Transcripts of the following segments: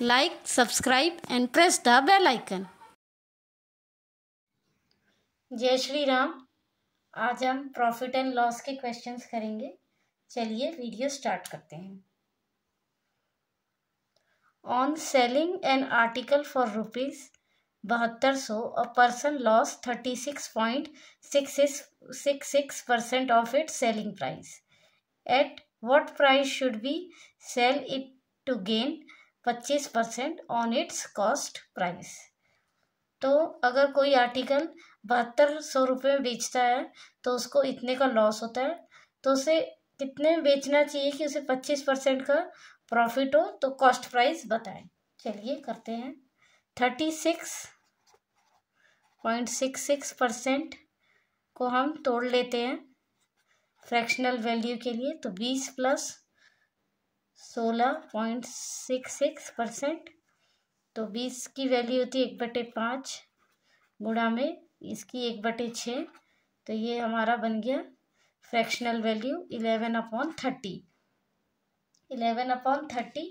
like, subscribe and press the bell icon. जय श्री राम आज हम प्रॉफिट एंड लॉस के क्वेश्चंस करेंगे चलिए वीडियो स्टार्ट करते हैं on selling an article for rupees बहत्तर सौ a person loss thirty six point six six six percent of it selling price at what price should be sell it to gain पच्चीस percent on its cost price तो अगर कोई article बहत्तर सौ रुपये में बेचता है तो उसको इतने का लॉस होता है तो उसे कितने में बेचना चाहिए कि उसे पच्चीस परसेंट का प्रॉफिट हो तो कॉस्ट प्राइस बताएं चलिए करते हैं thirty six point six six percent को हम तोड़ लेते हैं फ्रैक्शनल वैल्यू के लिए तो बीस प्लस सोलह पॉइंट सिक्स सिक्स परसेंट तो बीस की वैल्यू होती है एक बटे पाँच गुणा में इसकी एक बटे छः तो ये हमारा बन गया fractional value eleven upon thirty eleven upon thirty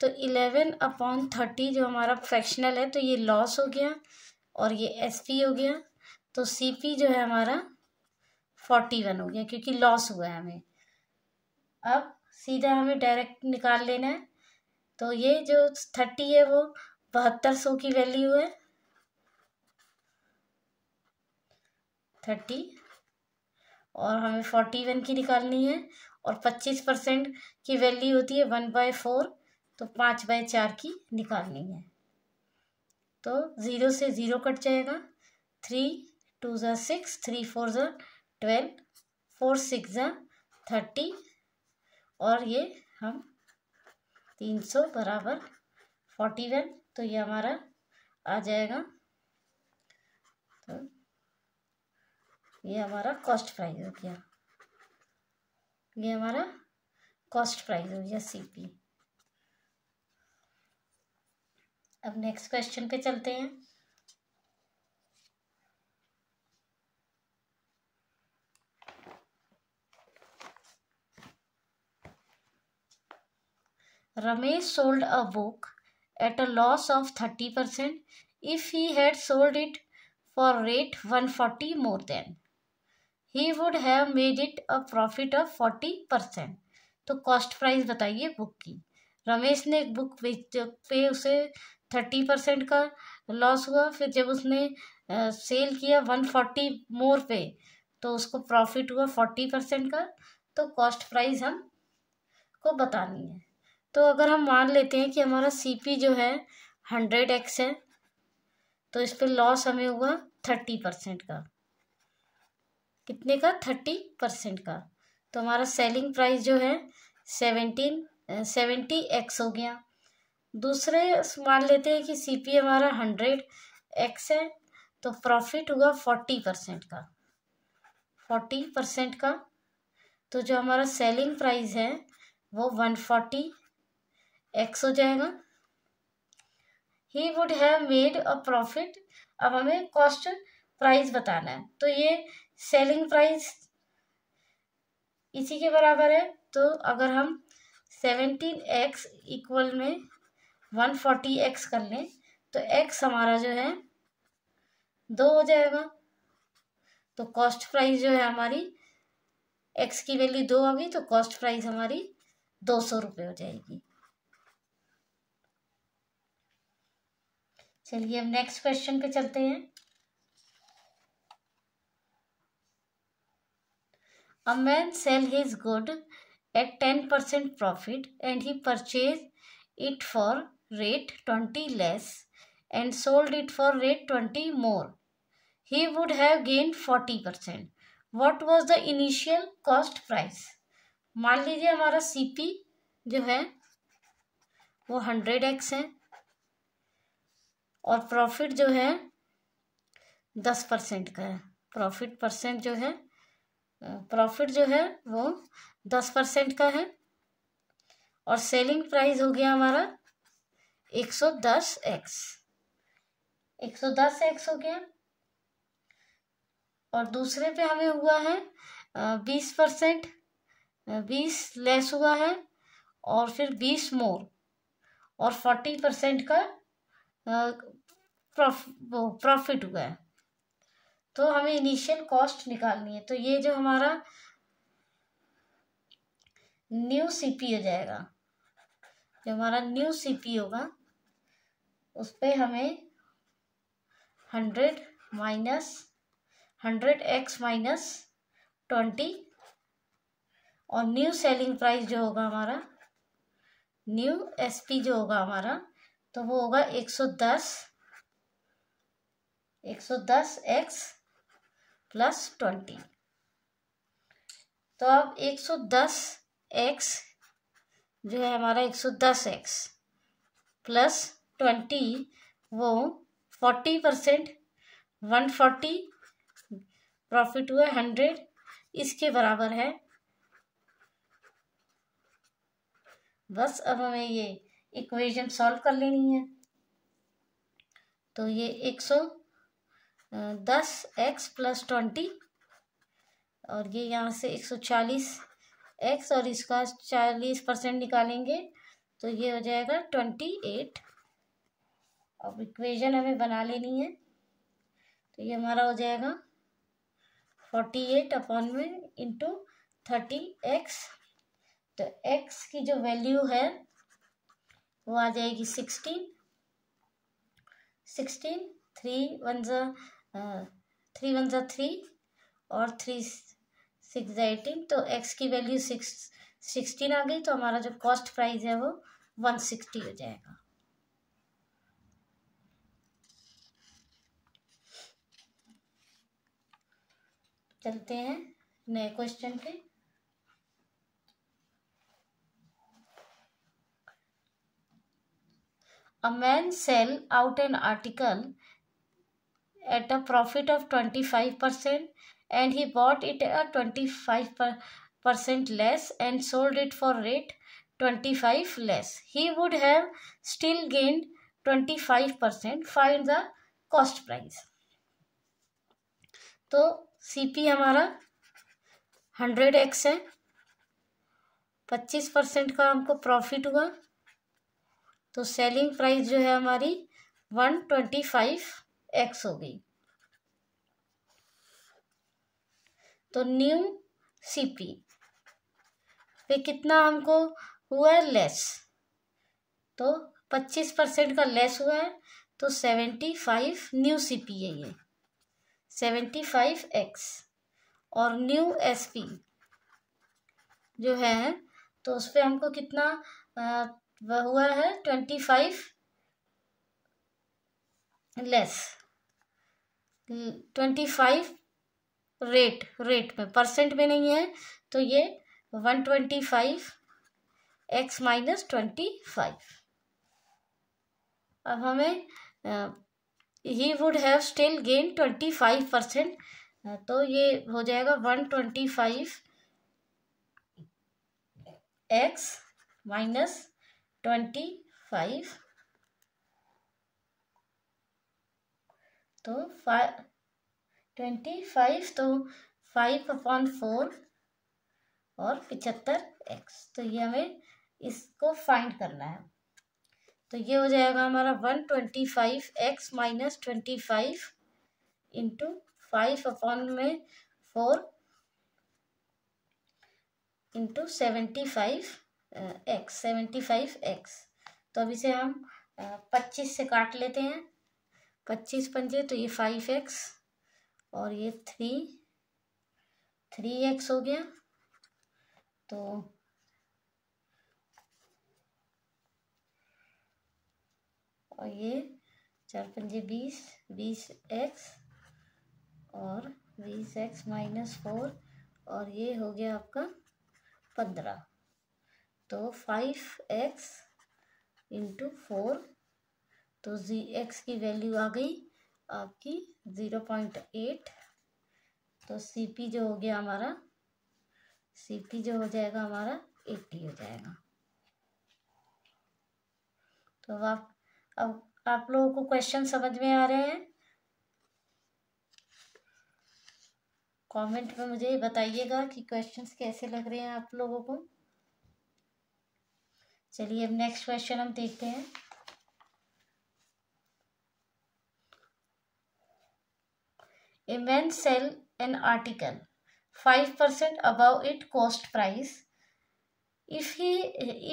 तो इलेवन अपॉन थर्टी जो हमारा फ्रैक्शनल है तो ये लॉस हो गया और ये एस पी हो गया तो सी पी जो है हमारा फोर्टी वन हो गया क्योंकि लॉस हुआ है हमें अब सीधा हमें डायरेक्ट निकाल लेना है तो ये जो थर्टी है वो बहत्तर सौ की वैल्यू है थर्टी और हमें फोर्टी वन की निकालनी है और पच्चीस परसेंट की वैल्यू होती है वन बाय फोर तो पाँच बाय चार की निकालनी है तो ज़ीरो से ज़ीरो कट जाएगा थ्री टू ज़ा सिक्स थ्री फोर ज़ा ट्वेल्व फोर सिक्स ज़ा थर्टी और ये हम तीन सौ बराबर फोर्टी वन तो ये हमारा आ जाएगा तो ये हमारा कॉस्ट प्राइस हो गया ये हमारा कॉस्ट प्राइस हो गया सीपी अब नेक्स्ट क्वेश्चन पे चलते हैं Ramesh sold a book at a loss of thirty percent if he had sold it for rate one rate more than he would have made it a profit of forty percent तो cost price बताइए book की रमेश ने एक book बेच पे उसे thirty percent का loss हुआ फिर जब उसने सेल किया वन फोर्टी मोर पे तो उसको प्रॉफिट हुआ फोर्टी परसेंट का तो कॉस्ट प्राइस हम को बतानी है तो अगर हम मान लेते हैं कि हमारा सी जो है हंड्रेड एक्स है तो इस पर लॉस हमें हुआ थर्टी परसेंट का कितने का थर्टी परसेंट का तो हमारा सेलिंग प्राइस जो है सेवेंटीन सेवेंटी एक्स हो गया दूसरे मान लेते हैं कि सीपी हमारा हंड्रेड एक्स है तो प्रॉफिट हुआ फोर्टी परसेंट का फोर्टी परसेंट का तो जो हमारा सेलिंग प्राइस है वो वन फोर्टी एक्स हो जाएगा he would have made a profit अब हमें कॉस्ट प्राइस बताना है तो ये सेलिंग प्राइस इसी के बराबर है तो अगर हम सेवेंटीन एक्स इक्वल में वन फोर्टी एक्स कर लें तो एक्स हमारा जो है दो हो जाएगा तो कॉस्ट प्राइस जो है हमारी एक्स की वैल्यू दो आ गई तो कॉस्ट प्राइस हमारी दो सौ रुपये हो जाएगी चलिए अब नेक्स्ट क्वेश्चन पे चलते हैं a man sell his good at ten percent profit and he purchase it for rate twenty less and sold it for rate twenty more he would have gain forty percent what was the initial cost price मान लीजिए हमारा C P जो है वो hundred x है और profit जो है दस परसेंट का है प्रॉफिट परसेंट जो है प्रॉफिट जो है वो दस परसेंट का है और सेलिंग प्राइस हो गया हमारा एक सौ दस एक्स एक सौ दस एक्स हो गया और दूसरे पे हमें हुआ है बीस परसेंट बीस लेस हुआ है और फिर बीस मोर और फोर्टी परसेंट का प्रॉफिट हुआ है तो हमें इनिशियल कॉस्ट निकालनी है तो ये जो हमारा न्यू सीपी हो जाएगा जो हमारा न्यू सीपी होगा उस पर हमें hundred minus hundred X minus twenty और न्यू सेलिंग प्राइस जो होगा हमारा न्यू एसपी जो होगा हमारा तो वो होगा एक सौ दस एक सौ दस एक्स प्लस ट्वेंटी तो अब एक सौ दस एक्स जो है हमारा एक सौ दस एक्स प्लस ट्वेंटी वो forty percent one forty profit हुआ हंड्रेड इसके बराबर है बस अब हमें ये इक्वेशन सॉल्व कर लेनी है तो ये एक सौ दस एक्स प्लस ट्वेंटी और ये यहाँ से एक सौ चालीस एक्स और इसका चालीस परसेंट निकालेंगे तो ये हो जाएगा ट्वेंटी एट अब इक्वेशन हमें बना लेनी है तो ये हमारा हो जाएगा फोर्टी एट अपॉन में इंटू थर्टी एक्स तो एक्स की जो वैल्यू है वो आ जाएगी सिक्सटीन सिक्सटीन थ्री वन ज़ा थ्री वन जो थ्री और थ्री सिक्स एटीन तो एक्स की वैल्यू सिक्स सिक्सटीन आ गई तो हमारा जो कॉस्ट प्राइस है वो वन सिक्सटी हो जाएगा चलते हैं नए क्वेश्चन पे a man sell out an article at a profit of 25% and he bought it at 25% less and sold it for rate 25 less. He would have still gained 25%. Find the cost price. तो CP हमारा 100x है 25 percent का हमको profit हुआ तो selling price जो है हमारी 125 एक्स गई तो न्यू सीपी पे कितना हमको हुआ है लेस तो पच्चीस परसेंट का लेस हुआ है तो seventy five new C P है ये सेवेंटी फाइव एक्स और न्यू एस पी जो है तो उस पर हमको कितना आ, हुआ है twenty five less twenty five rate rate में परसेंट में नहीं है तो ये one twenty five X minus twenty five अब हमें he would have still gain twenty five percent तो ये हो जाएगा one twenty five X minus twenty five तो फाइव ट्वेंटी फाइव तो फाइव अपॉन फोर और पिचहत्तर एक्स तो ये हमें इसको फाइंड करना है तो ये हो जाएगा हमारा one twenty five X minus twenty five into five upon में four into seventy five X seventy five X तो अभी से हम uh, पच्चीस से काट लेते हैं पच्चीस पंजे तो ये फाइव एक्स और ये थ्री थ्री एक्स हो गया तो और ये चार पंजे बीस बीस एक्स और बीस एक्स माइनस फोर और ये हो गया आपका पंद्रह तो फाइव एक्स इंटू फोर तो जी एक्स की वैल्यू आ गई आपकी ज़ीरो पॉइंट एट तो सी पी जो हो गया हमारा सी पी जो हो जाएगा हमारा एट्टी हो जाएगा तो आप अब आप लोगों को क्वेश्चन समझ में आ रहे हैं कमेंट में मुझे बताइएगा कि क्वेश्चंस कैसे लग रहे हैं आप लोगों को चलिए अब नेक्स्ट क्वेश्चन हम देखते हैं A man sell an article 5% above its cost price if he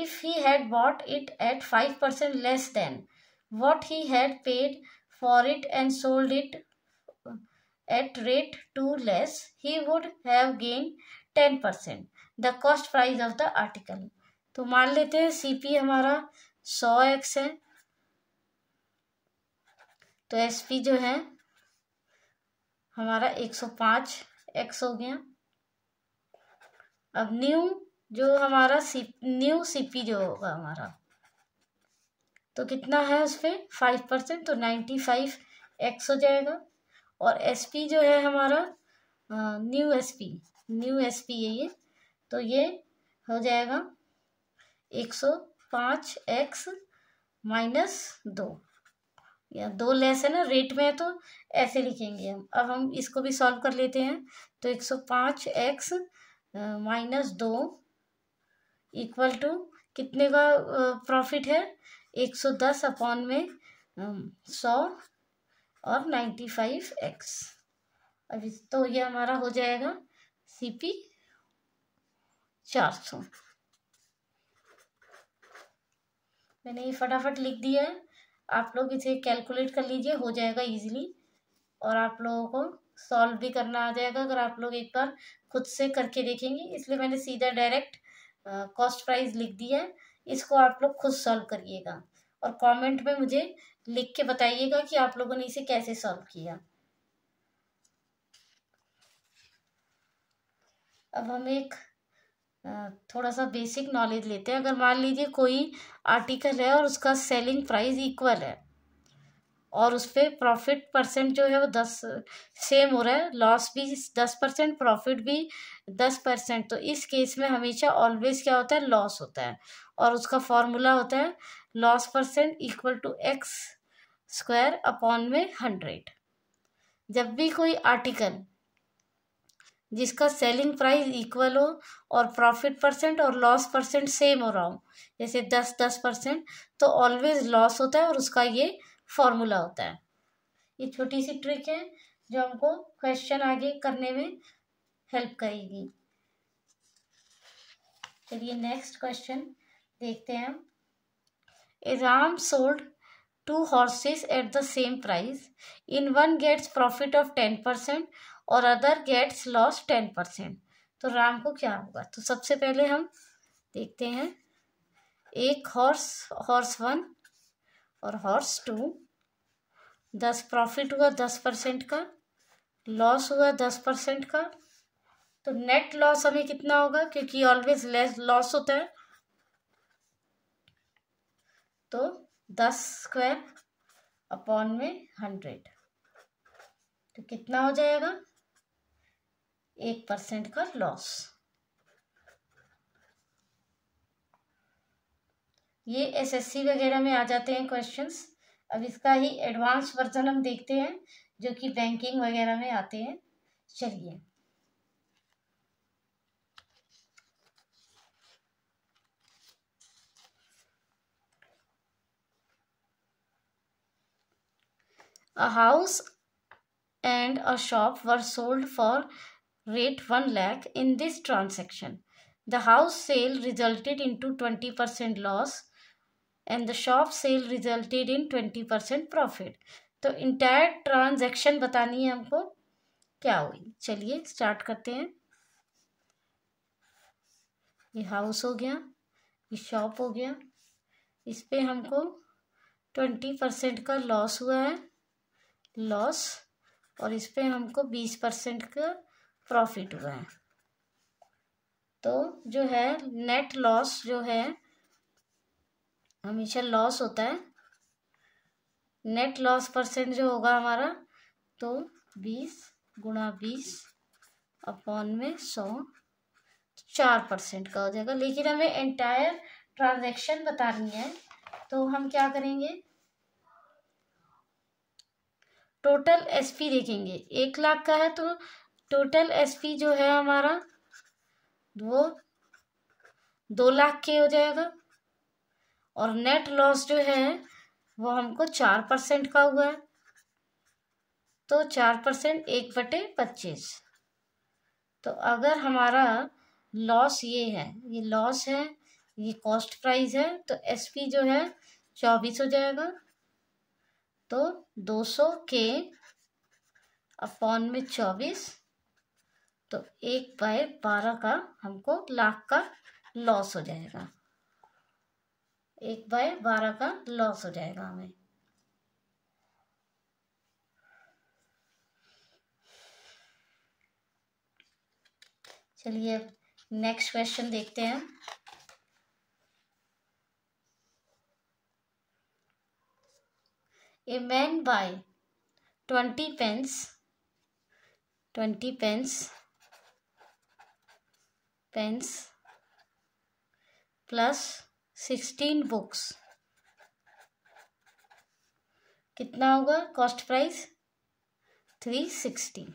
if he had bought it at 5% less than what he had paid for it and sold it at rate 2 less he would have gained 10% the cost price of the article तो मान लेते हैं CP हमारा 100 x है तो SP जो है हमारा एक सौ पाँच एक्स हो गया अब न्यू जो हमारा सी न्यू सीपी जो होगा हमारा तो कितना है उस पर फाइव परसेंट तो नाइन्टी फाइव एक्स हो जाएगा और एसपी जो है हमारा न्यू एसपी न्यू एसपी है ये तो ये हो जाएगा एक सौ पाँच एक्स माइनस दो या दो लेस है ना रेट में है तो ऐसे लिखेंगे हम अब हम इसको भी सॉल्व कर लेते हैं तो एक सौ पाँच एक्स माइनस दो इक्वल टू कितने का प्रॉफिट है एक सौ दस अपॉन में सौ और नाइन्टी फाइव एक्स अभी तो ये हमारा हो जाएगा सी पी चार सौ मैंने ये फटाफट लिख दिया है आप लोग इसे कैलकुलेट कर लीजिए हो जाएगा इजीली और आप लोगों को सॉल्व भी करना आ जाएगा अगर आप लोग एक बार खुद से करके देखेंगे इसलिए मैंने सीधा डायरेक्ट कॉस्ट प्राइस लिख दिया है इसको आप लोग खुद सॉल्व करिएगा और कमेंट में मुझे लिख के बताइएगा कि आप लोगों ने इसे कैसे सॉल्व किया अब हम एक थोड़ा सा बेसिक नॉलेज लेते हैं अगर मान लीजिए कोई आर्टिकल है और उसका सेलिंग प्राइस इक्वल है और उस पर प्रॉफिट परसेंट जो है वो दस सेम हो रहा है लॉस भी दस परसेंट प्रॉफिट भी दस परसेंट तो इस केस में हमेशा ऑलवेज क्या होता है लॉस होता है और उसका फॉर्मूला होता है loss percent equal to X square upon में हंड्रेड जब भी कोई आर्टिकल जिसका सेलिंग प्राइस इक्वल हो और प्रॉफिट परसेंट और लॉस परसेंट सेम हो रहा हो जैसे दस दस परसेंट तो ऑलवेज लॉस होता है और उसका ये फॉर्मूला होता है ये छोटी सी ट्रिक है जो हमको क्वेश्चन आगे करने में हेल्प करेगी चलिए नेक्स्ट क्वेश्चन देखते हैं हम Ram sold two horses at the same price in one gets profit of ten percent और other gets loss ten percent तो राम को क्या होगा तो सबसे पहले हम देखते हैं एक हॉर्स हॉर्स वन और हॉर्स टू दस प्रॉफिट हुआ दस परसेंट का लॉस हुआ दस परसेंट का तो नेट लॉस हमें कितना होगा क्योंकि ऑलवेज लेस लॉस होता है तो दस स्क्वायर अपॉन में हंड्रेड तो कितना हो जाएगा एक परसेंट का लॉस ये एसएससी वगैरह में आ जाते हैं क्वेश्चंस अब इसका ही एडवांस वर्जन हम देखते हैं जो कि बैंकिंग वगैरह में आते हैं चलिए a house and a shop were sold for rate 1 lakh in this transaction. The house sale resulted into 20% loss and the shop sale resulted in 20% profit. तो इंटायर ट्रांजैक्शन बतानी है हमको क्या हुई चलिए स्टार्ट करते हैं ये हाउस हो गया ये शॉप हो गया इस पर हमको ट्वेंटी परसेंट का लॉस हुआ है लॉस और इस पर हमको बीस परसेंट का प्रॉफिट हुआ है तो जो है नेट लॉस जो है हमेशा लॉस होता है नेट लॉस परसेंट जो होगा हमारा तो बीस गुणा बीस अपॉन में सौ तो चार परसेंट का हो जाएगा लेकिन हमें एंटायर ट्रांजैक्शन बतानी है तो हम क्या करेंगे टोटल एसपी देखेंगे एक लाख का है तो टोटल एसपी जो है हमारा वो दो लाख के हो जाएगा और नेट लॉस जो है वो हमको चार परसेंट का हुआ है तो चार परसेंट एक बटे पच्चीस तो अगर हमारा लॉस ये है ये लॉस है ये कॉस्ट प्राइस है तो एसपी जो है चौबीस हो जाएगा तो दो सौ के अपॉन में चौबीस तो एक बाय बारह का हमको लाख का लॉस हो जाएगा एक बाय बारह का लॉस हो जाएगा हमें चलिए नेक्स्ट क्वेश्चन देखते हैं a man buy twenty pens twenty pens pens plus sixteen books कितना होगा cost price three sixty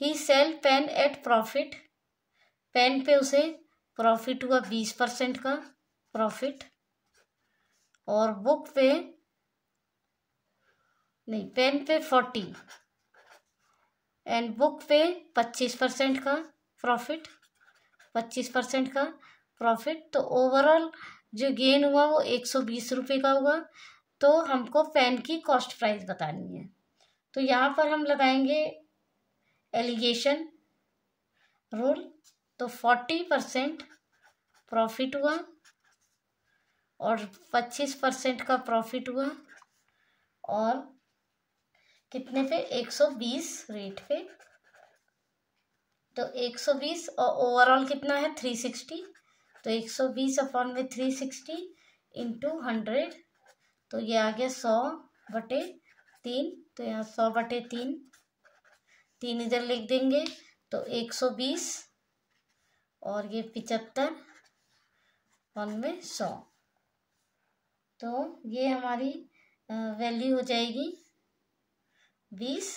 he sell pen at profit pen पे उसे प्रॉफिट हुआ बीस परसेंट का प्रॉफिट और बुक पे नहीं पेन पे फोर्टी एंड बुक पे पच्चीस परसेंट का प्रॉफिट पच्चीस परसेंट का प्रॉफिट तो ओवरऑल जो गेन हुआ वो एक सौ बीस रुपये का हुआ तो हमको पेन की कॉस्ट प्राइस बतानी है तो यहाँ पर हम लगाएंगे एलिगेशन रूल तो फोर्टी परसेंट प्रॉफिट हुआ और पच्चीस परसेंट का प्रॉफिट हुआ और कितने पे एक सौ बीस रेट पे तो 120 और ओवरऑल कितना है 360 तो 120 सौ बीस अपॉन में थ्री सिक्सटी इंटू हंड्रेड तो ये आ गया सौ बटे तीन तो यहाँ सौ बटे तीन तीन इधर लिख देंगे तो एक सौ बीस और ये पिचहत्तर वन में सौ तो ये हमारी वैल्यू हो जाएगी बीस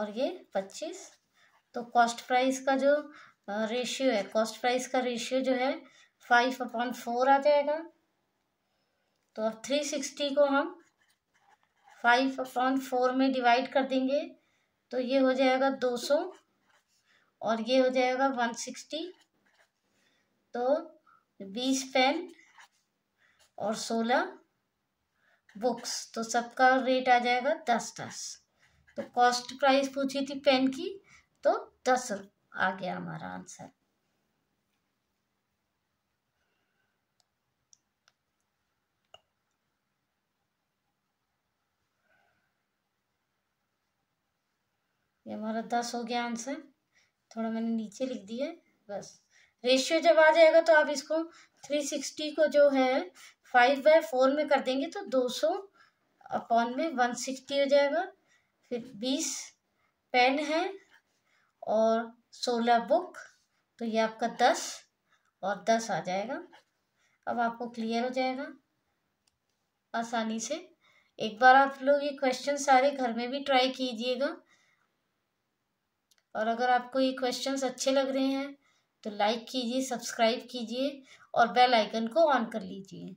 और ये पच्चीस तो कॉस्ट प्राइस का जो रेशियो है कॉस्ट प्राइस का रेशियो जो है फाइव अपॉन फोर आ जाएगा तो अब थ्री सिक्सटी को हम फाइव अपॉन फोर में डिवाइड कर देंगे तो ये हो जाएगा दो सौ और ये हो जाएगा वन सिक्सटी तो बीस पेन और सोलह बुक्स तो सबका रेट आ जाएगा दस दस तो कॉस्ट प्राइस पूछी थी पेन की तो दस आ गया हमारा आंसर ये हमारा दस हो गया आंसर थोड़ा मैंने नीचे लिख दिया बस रेशियो जब आ जाएगा तो आप इसको थ्री सिक्सटी को जो है फाइव बाय फोर में कर देंगे तो दो सौ अपॉन में वन सिक्सटी हो जाएगा फिर बीस पेन है और सोलह बुक तो ये आपका दस और दस आ जाएगा अब आपको क्लियर हो जाएगा आसानी से एक बार आप लोग ये क्वेश्चन सारे घर में भी ट्राई कीजिएगा और अगर आपको ये क्वेश्चंस अच्छे लग रहे हैं तो लाइक कीजिए सब्सक्राइब कीजिए और बेल आइकन को ऑन कर लीजिए